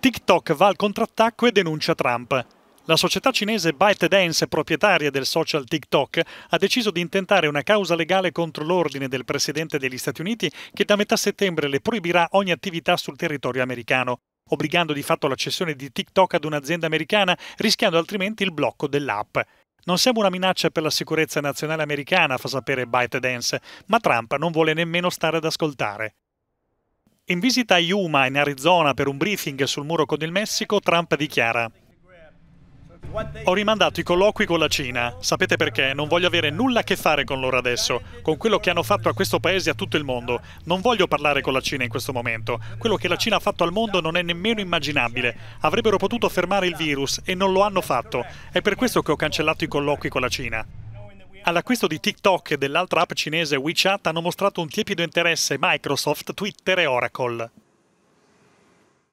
TikTok va al contrattacco e denuncia Trump. La società cinese ByteDance, proprietaria del social TikTok, ha deciso di intentare una causa legale contro l'ordine del presidente degli Stati Uniti che da metà settembre le proibirà ogni attività sul territorio americano, obbligando di fatto la cessione di TikTok ad un'azienda americana, rischiando altrimenti il blocco dell'app. Non siamo una minaccia per la sicurezza nazionale americana, fa sapere ByteDance, ma Trump non vuole nemmeno stare ad ascoltare. In visita a Yuma, in Arizona, per un briefing sul muro con il Messico, Trump dichiara ho rimandato i colloqui con la Cina. Sapete perché? Non voglio avere nulla a che fare con loro adesso, con quello che hanno fatto a questo paese e a tutto il mondo. Non voglio parlare con la Cina in questo momento. Quello che la Cina ha fatto al mondo non è nemmeno immaginabile. Avrebbero potuto fermare il virus e non lo hanno fatto. È per questo che ho cancellato i colloqui con la Cina. All'acquisto di TikTok e dell'altra app cinese WeChat hanno mostrato un tiepido interesse Microsoft, Twitter e Oracle.